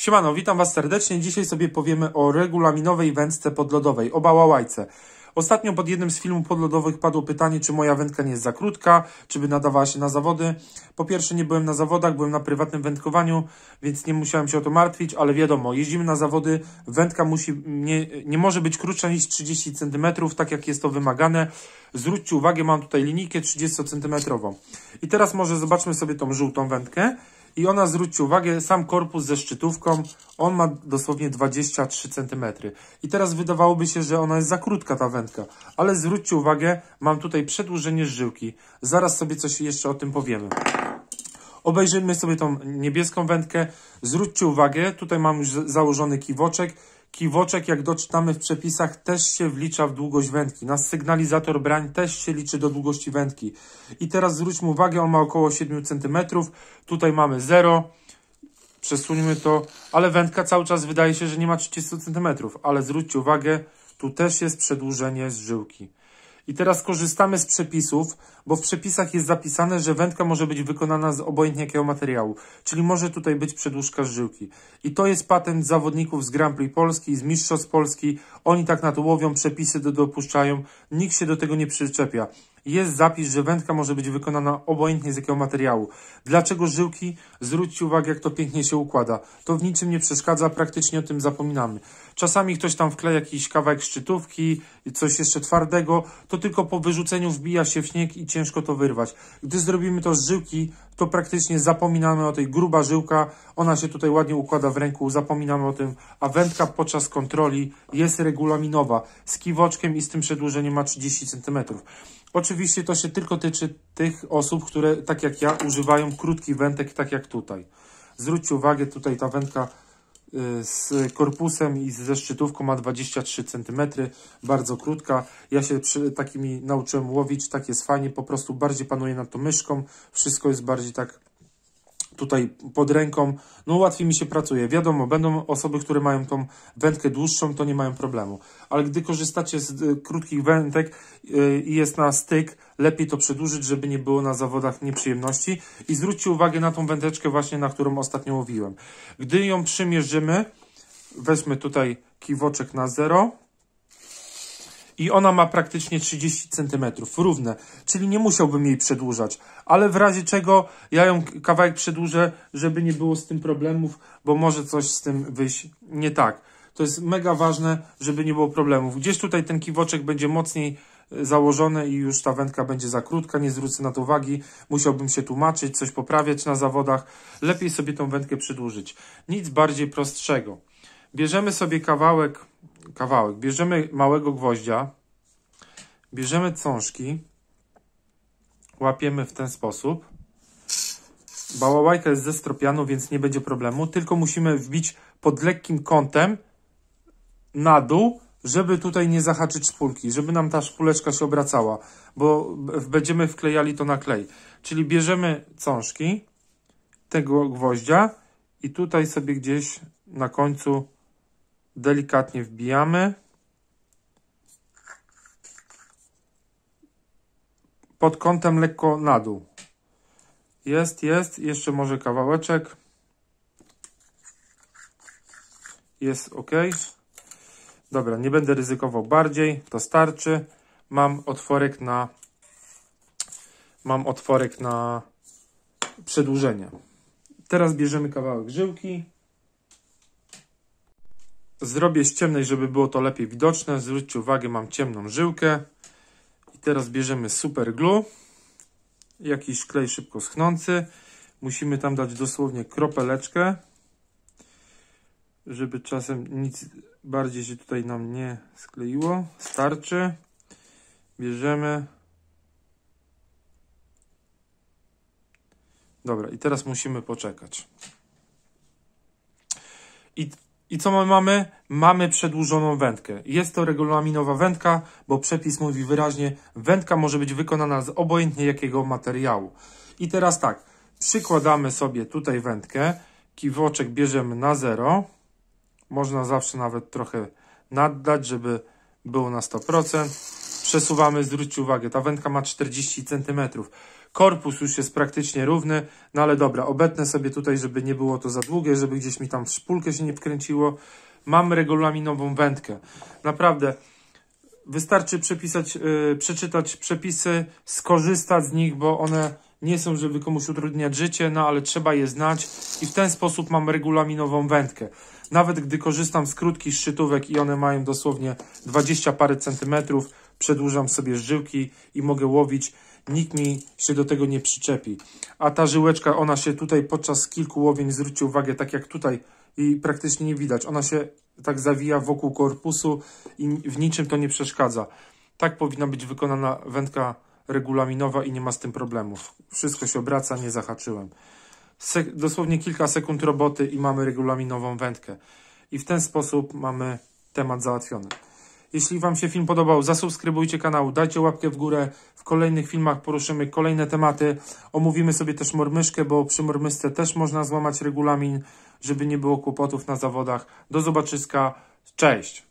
Siemano, witam Was serdecznie. Dzisiaj sobie powiemy o regulaminowej wędce podlodowej, o bałałajce. Ostatnio pod jednym z filmów podlodowych padło pytanie, czy moja wędka nie jest za krótka, czy by nadawała się na zawody. Po pierwsze nie byłem na zawodach, byłem na prywatnym wędkowaniu, więc nie musiałem się o to martwić, ale wiadomo, jeździmy na zawody, wędka musi, nie, nie może być krótsza niż 30 cm, tak jak jest to wymagane. Zwróćcie uwagę, mam tutaj linijkę 30 cm. I teraz może zobaczmy sobie tą żółtą wędkę i ona, zwróćcie uwagę, sam korpus ze szczytówką, on ma dosłownie 23 cm. I teraz wydawałoby się, że ona jest za krótka ta wędka, ale zwróćcie uwagę, mam tutaj przedłużenie żyłki. Zaraz sobie coś jeszcze o tym powiemy. Obejrzyjmy sobie tą niebieską wędkę. Zwróćcie uwagę, tutaj mam już założony kiwoczek Kiwoczek, jak doczytamy w przepisach, też się wlicza w długość wędki. Nasz sygnalizator brań też się liczy do długości wędki. I teraz zwróćmy uwagę, on ma około 7 cm. Tutaj mamy 0. Przesuńmy to, ale wędka cały czas wydaje się, że nie ma 30 cm. Ale zwróćcie uwagę, tu też jest przedłużenie z żyłki. I teraz korzystamy z przepisów, bo w przepisach jest zapisane, że wędka może być wykonana z obojętnie jakiego materiału, czyli może tutaj być przedłużka z żyłki. I to jest patent zawodników z Grand Prix Polski, z Mistrzostw Polski. Oni tak na to łowią, przepisy do dopuszczają, nikt się do tego nie przyczepia jest zapis, że wędka może być wykonana obojętnie z jakiego materiału. Dlaczego żyłki? Zwróćcie uwagę, jak to pięknie się układa. To w niczym nie przeszkadza, praktycznie o tym zapominamy. Czasami ktoś tam wkleja jakiś kawałek szczytówki, coś jeszcze twardego, to tylko po wyrzuceniu wbija się w śnieg i ciężko to wyrwać. Gdy zrobimy to z żyłki, to praktycznie zapominamy o tej gruba żyłka, ona się tutaj ładnie układa w ręku, zapominamy o tym, a wędka podczas kontroli jest regulaminowa, z kiwoczkiem i z tym przedłużeniem ma 30 cm. Oczywiście to się tylko tyczy tych osób, które tak jak ja używają krótkich wędek, tak jak tutaj. Zwróćcie uwagę, tutaj ta wędka y, z korpusem i ze szczytówką ma 23 cm, bardzo krótka. Ja się przy takimi nauczyłem łowić, tak jest fajnie, po prostu bardziej panuje nad tą myszką, wszystko jest bardziej tak tutaj pod ręką, no łatwiej mi się pracuje. Wiadomo, będą osoby, które mają tą wędkę dłuższą, to nie mają problemu. Ale gdy korzystacie z y, krótkich wędek y, i jest na styk, lepiej to przedłużyć, żeby nie było na zawodach nieprzyjemności. I zwróćcie uwagę na tą wędeczkę właśnie, na którą ostatnio łowiłem. Gdy ją przymierzymy, weźmy tutaj kiwoczek na zero i ona ma praktycznie 30 cm, równe, czyli nie musiałbym jej przedłużać, ale w razie czego ja ją kawałek przedłużę, żeby nie było z tym problemów, bo może coś z tym wyjść nie tak. To jest mega ważne, żeby nie było problemów. Gdzieś tutaj ten kiwoczek będzie mocniej y, założone i już ta wędka będzie za krótka, nie zwrócę na to uwagi, musiałbym się tłumaczyć, coś poprawiać na zawodach, lepiej sobie tą wędkę przedłużyć. Nic bardziej prostszego. Bierzemy sobie kawałek kawałek. Bierzemy małego gwoździa, bierzemy cążki, łapiemy w ten sposób. Bałałajka jest ze stropianu, więc nie będzie problemu, tylko musimy wbić pod lekkim kątem na dół, żeby tutaj nie zahaczyć szpulki, żeby nam ta szpuleczka się obracała, bo będziemy wklejali to na klej. Czyli bierzemy cążki tego gwoździa i tutaj sobie gdzieś na końcu delikatnie wbijamy. Pod kątem lekko na dół. Jest, jest. Jeszcze może kawałeczek. Jest ok. Dobra, nie będę ryzykował bardziej. To starczy. Mam otworek na mam otworek na przedłużenie. Teraz bierzemy kawałek żyłki. Zrobię z ciemnej, żeby było to lepiej widoczne. Zwróćcie uwagę, mam ciemną żyłkę. I teraz bierzemy super glue. Jakiś klej szybko schnący. Musimy tam dać dosłownie kropeleczkę, żeby czasem nic bardziej się tutaj nam nie skleiło. Starczy. Bierzemy. Dobra, i teraz musimy poczekać. I i co my mamy? Mamy przedłużoną wędkę. Jest to regulaminowa wędka, bo przepis mówi wyraźnie, wędka może być wykonana z obojętnie jakiego materiału. I teraz tak, przykładamy sobie tutaj wędkę, kiwoczek bierzemy na zero. Można zawsze nawet trochę naddać, żeby było na 100%. Przesuwamy, zwróćcie uwagę, ta wędka ma 40 centymetrów Korpus już jest praktycznie równy, no ale dobra, obetnę sobie tutaj, żeby nie było to za długie, żeby gdzieś mi tam szpulkę się nie wkręciło. Mam regulaminową wędkę. Naprawdę, wystarczy przepisać, yy, przeczytać przepisy, skorzystać z nich, bo one nie są, żeby komuś utrudniać życie, no ale trzeba je znać i w ten sposób mam regulaminową wędkę. Nawet gdy korzystam z krótkich szczytówek i one mają dosłownie 20 parę centymetrów, przedłużam sobie żyłki i mogę łowić nikt mi się do tego nie przyczepi. A ta żyłeczka, ona się tutaj podczas kilku łowień, zwróci uwagę, tak jak tutaj i praktycznie nie widać. Ona się tak zawija wokół korpusu i w niczym to nie przeszkadza. Tak powinna być wykonana wędka regulaminowa i nie ma z tym problemów. Wszystko się obraca, nie zahaczyłem. dosłownie kilka sekund roboty i mamy regulaminową wędkę. I w ten sposób mamy temat załatwiony. Jeśli Wam się film podobał, zasubskrybujcie kanał, dajcie łapkę w górę. W kolejnych filmach poruszymy kolejne tematy. Omówimy sobie też mormyszkę, bo przy mormyszce też można złamać regulamin, żeby nie było kłopotów na zawodach. Do zobaczyska. Cześć!